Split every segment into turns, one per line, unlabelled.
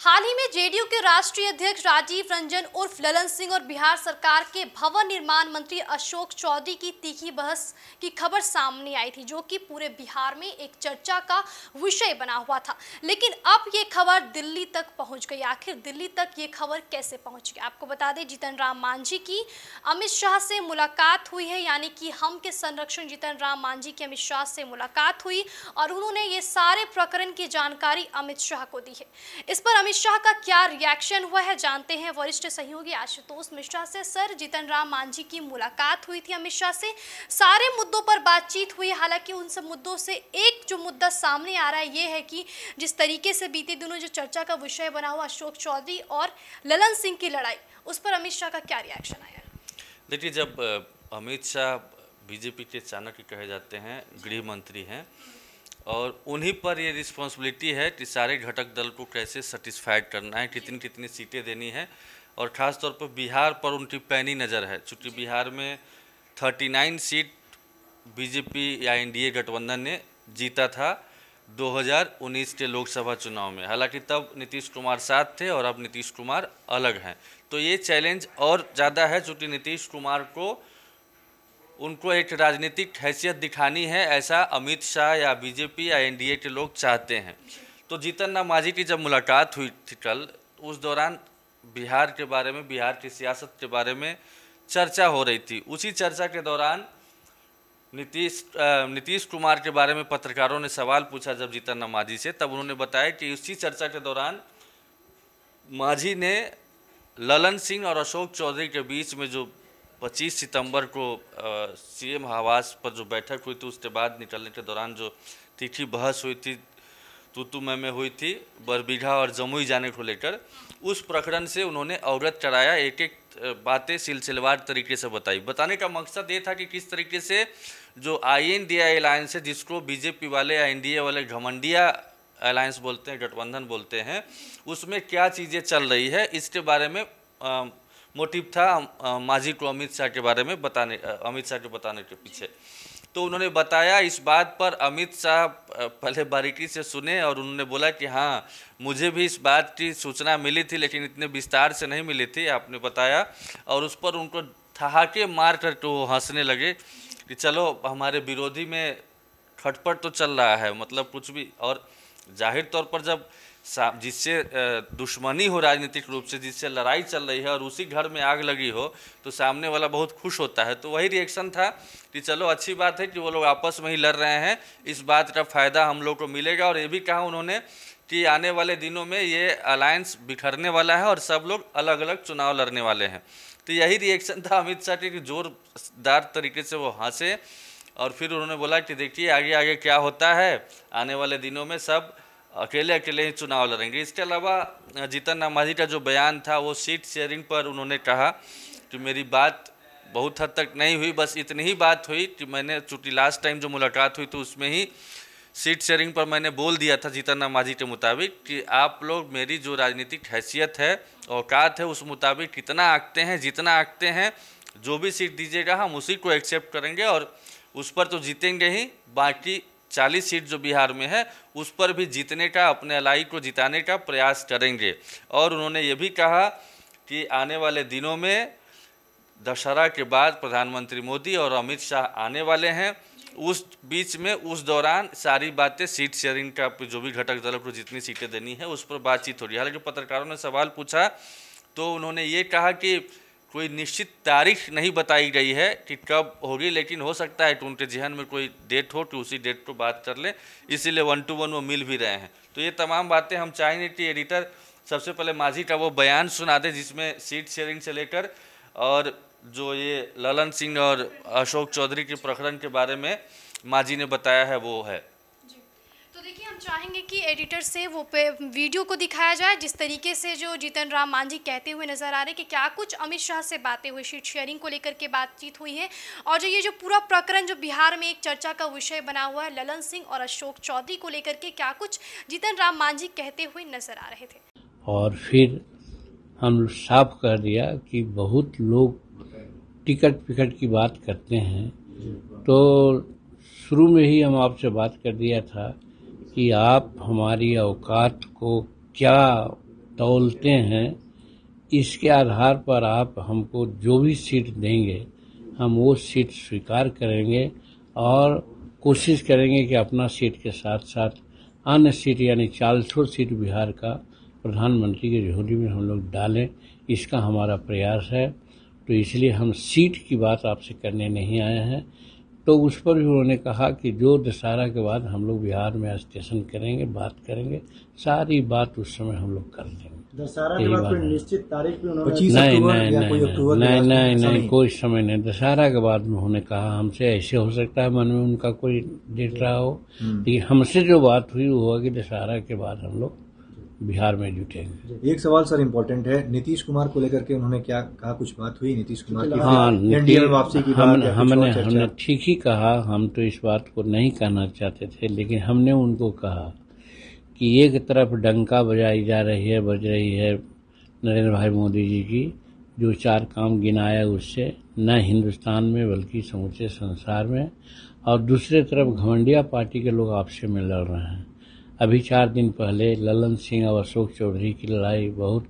हाल ही में जेडीयू के राष्ट्रीय अध्यक्ष राजीव रंजन उर्फ ललन सिंह और बिहार सरकार के भवन निर्माण मंत्री अशोक चौधरी की तीखी बहस की खबर सामने आई थी जो कि पूरे बिहार में एक चर्चा का विषय बना हुआ था लेकिन अब ये खबर दिल्ली तक पहुंच गई आखिर दिल्ली तक ये खबर कैसे पहुंच गई आपको बता दें जीतन राम मांझी की अमित शाह से मुलाकात हुई है यानी कि हम के संरक्षण जीतन राम मांझी की अमित शाह से मुलाकात हुई और उन्होंने ये सारे प्रकरण की जानकारी अमित शाह को दी है इस पर अमित शाह का क्या रिएक्शन हुआ है जानते हैं वरिष्ठ सहयोगी आशुतोष मिश्रा से सर जीतन राम मांझी की मुलाकात हुई थी अमित शाह से सारे मुद्दों पर बातचीत हुई हालांकि उन सब मुद्दों से एक जो मुद्दा सामने आ रहा है ये है कि जिस तरीके से बीते दिनों जो चर्चा का विषय बना हुआ अशोक चौधरी और ललन सिंह की लड़ाई उस पर अमित शाह का क्या रिएक्शन आया
देखिए जब अमित शाह बीजेपी के चाणक्य कहे जाते हैं गृह मंत्री हैं और उन्हीं पर ये रिस्पॉन्सिबिलिटी है कि सारे घटक दल को कैसे सेटिस्फाइड करना है कितनी कितनी सीटें देनी है और ख़ास तौर पर बिहार पर उनकी पैनी नज़र है चूँकि बिहार में 39 सीट बीजेपी या एनडीए गठबंधन ने जीता था 2019 के लोकसभा चुनाव में हालांकि तब नीतीश कुमार साथ थे और अब नीतीश कुमार अलग हैं तो ये चैलेंज और ज़्यादा है चूँकि नीतीश कुमार को उनको एक राजनीतिक हैसियत दिखानी है ऐसा अमित शाह या बीजेपी या एनडीए के लोग चाहते हैं तो जीतन राम माझी की जब मुलाकात हुई थी कल उस दौरान बिहार के बारे में बिहार की सियासत के बारे में चर्चा हो रही थी उसी चर्चा के दौरान नीतीश नीतीश कुमार के बारे में पत्रकारों ने सवाल पूछा जब जीतन राम माझी से तब उन्होंने बताया कि उसी चर्चा के दौरान माझी ने ललन सिंह और अशोक चौधरी के बीच में जो 25 सितंबर को सीएम आवास पर जो बैठक हुई थी उसके बाद निकलने के दौरान जो तीखी बहस हुई थी तुतुमय में हुई थी बरबीघा और जमुई जाने को लेकर उस प्रकरण से उन्होंने अवगत कराया एक एक बातें सिलसिलेवार तरीके से बताई बताने का मकसद ये था कि किस तरीके से जो I N D I alliance है जिसको बीजेपी वाले या एन डी ए वाले घमंडिया अलायंस बोलते हैं गठबंधन बोलते हैं उसमें क्या चीज़ें चल रही है इसके बारे में आ, मोटिव था माझी को अमित शाह के बारे में बताने अमित शाह को बताने के पीछे तो उन्होंने बताया इस बात पर अमित शाह पहले बारीकी से सुने और उन्होंने बोला कि हाँ मुझे भी इस बात की सूचना मिली थी लेकिन इतने विस्तार से नहीं मिली थी आपने बताया और उस पर उनको ठहाके मार कर तो वो हंसने लगे कि चलो हमारे विरोधी में खटपट तो चल रहा है मतलब कुछ भी और जाहिर तौर पर जब जिससे दुश्मनी हो राजनीतिक रूप से जिससे लड़ाई चल रही है और उसी घर में आग लगी हो तो सामने वाला बहुत खुश होता है तो वही रिएक्शन था कि चलो अच्छी बात है कि वो लोग आपस में ही लड़ रहे हैं इस बात का फ़ायदा हम लोग को मिलेगा और ये भी कहा उन्होंने कि आने वाले दिनों में ये अलायंस बिखरने वाला है और सब लोग अलग अलग चुनाव लड़ने वाले हैं तो यही रिएक्शन था अमित शाह के जोरदार तरीके से वो हंसे और फिर उन्होंने बोला कि देखिए आगे आगे क्या होता है आने वाले दिनों में सब अकेले अकेले ही चुनाव लड़ेंगे इसके अलावा जीतन नामाझी का जो बयान था वो सीट शेयरिंग पर उन्होंने कहा कि मेरी बात बहुत हद तक नहीं हुई बस इतनी ही बात हुई कि मैंने चूँकि लास्ट टाइम जो मुलाकात हुई तो उसमें ही सीट शेयरिंग पर मैंने बोल दिया था जीतन राम माझी के मुताबिक कि आप लोग मेरी जो राजनीतिक हैसियत है औकात है उस मुताबिक कितना आँखते हैं जितना आँखते हैं जो भी सीट दीजिएगा हम उसी को एक्सेप्ट करेंगे और उस पर तो जीतेंगे ही बाकी चालीस सीट जो बिहार में है उस पर भी जीतने का अपने अलाई को जिताने का प्रयास करेंगे और उन्होंने ये भी कहा कि आने वाले दिनों में दशहरा के बाद प्रधानमंत्री मोदी और अमित शाह आने वाले हैं उस बीच में उस दौरान सारी बातें सीट शेयरिंग का जो भी घटक दल को जितनी सीटें देनी है उस पर बातचीत हो रही है हालांकि पत्रकारों ने सवाल पूछा तो उन्होंने ये कहा कि कोई निश्चित तारीख नहीं बताई गई है कि कब होगी लेकिन हो सकता है कि उनके जहन में कोई डेट हो कि उसी डेट को बात कर लें इसीलिए वन टू वन वो मिल भी रहे हैं तो ये तमाम बातें हम चाहेंगे कि एडिटर सबसे पहले माझी का वो बयान सुना दे जिसमें सीट शेयरिंग से लेकर और जो ये ललन सिंह और अशोक चौधरी के प्रकरण के बारे में माझी ने बताया है वो है
चाहेंगे कि एडिटर से वो पे वीडियो को दिखाया जाए जिस तरीके से जो जीतन राम मांझी कहते हुए नजर आ रहे हैं कि क्या कुछ अमित शाह से बातें हुई शीट शेयरिंग को लेकर के बातचीत हुई है और जो ये जो पूरा प्रकरण जो बिहार में एक चर्चा का विषय बना हुआ है ललन सिंह और अशोक चौधरी को लेकर के क्या कुछ जीतन राम मांझी कहते हुए नजर आ रहे थे
और फिर हम साफ कह दिया कि बहुत लोग टिकट पिकट की बात करते हैं तो शुरू में ही हम आपसे बात कर दिया था कि आप हमारी अवकात को क्या तोलते हैं इसके आधार पर आप हमको जो भी सीट देंगे हम वो सीट स्वीकार करेंगे और कोशिश करेंगे कि अपना सीट के साथ साथ अन्य सीट यानी चार सौ सीट बिहार का प्रधानमंत्री की झोली में हम लोग डालें इसका हमारा प्रयास है तो इसलिए हम सीट की बात आपसे करने नहीं आए हैं तो उस पर भी उन्होंने कहा कि जो दशहरा के बाद हम लोग बिहार में स्टेशन करेंगे बात करेंगे सारी बात उस समय हम लोग कर लेंगे दशहरा बाद निश्चित तारीख भी उन्होंने नहीं नहीं नहीं नहीं नहीं नहीं कोई समय नहीं दशहरा के बाद में उन्होंने कहा हमसे ऐसे हो सकता है मन में उनका कोई डेट रहा हो लेकिन हम्म। हमसे जो बात हुई वो हुआ कि दशहरा के बाद हम लोग बिहार में जुटेंगे
एक सवाल सर इम्पोर्टेंट है नीतीश कुमार को लेकर के उन्होंने क्या कहा कुछ बात हुई नीतीश कुमार की हाँ
वापसी की हम, हमने हमने ठीक ही कहा हम तो इस बात को नहीं कहना चाहते थे लेकिन हमने उनको कहा कि एक तरफ डंका बजाई जा रही है बज रही है नरेंद्र भाई मोदी जी की जो चार काम गिनाया उससे न हिंदुस्तान में बल्कि समूचे संसार में और दूसरे तरफ घमंडिया पार्टी के लोग आपसे में लड़ रहे हैं अभी चार दिन पहले ललन सिंह और अशोक चौधरी की लड़ाई बहुत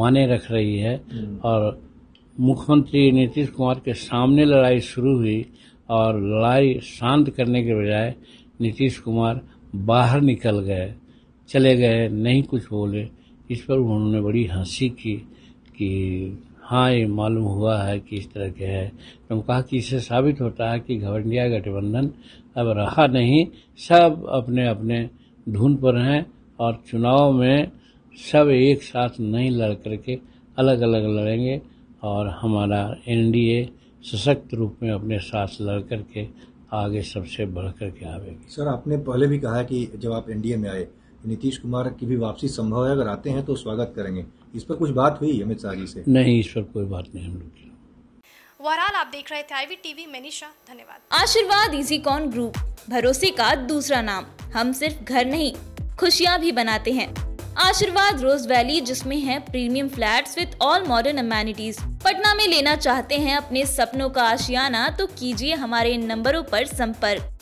माने रख रही है हम्म। और मुख्यमंत्री नीतीश कुमार के सामने लड़ाई शुरू हुई और लड़ाई शांत करने के बजाय नीतीश कुमार बाहर निकल गए चले गए नहीं कुछ बोले इस पर उन्होंने बड़ी हंसी की कि हाँ ये मालूम हुआ है कि इस तरह के है तो हम कहा कि इससे साबित होता है कि घवंडिया गठबंधन अब रहा नहीं सब अपने अपने धुन पर हैं और चुनाव में सब एक साथ नहीं लड़ करके अलग अलग लड़ेंगे और हमारा एनडीए सशक्त रूप में अपने साथ लड़ करके आगे सबसे बढ़ करके आवेगी
सर आपने पहले भी कहा कि जब आप एनडीए में आए नीतीश कुमार की भी वापसी संभव है अगर आते हैं तो
स्वागत करेंगे इस पर कुछ बात हुई अमित शाह जी से नहीं इस पर कोई बात नहीं हम लोग की
बहरहाल आप देख रहे थे आईवी टीवी मनीषा धन्यवाद आशीर्वाद इजी कॉन ग्रुप भरोसे का दूसरा नाम हम सिर्फ घर नहीं खुशियाँ भी बनाते हैं आशीर्वाद रोज वैली जिसमें है premium flats with all modern amenities Patna में लेना चाहते हैं अपने सपनों का आशियाना तो कीजिए हमारे इन नंबरों पर संपर्क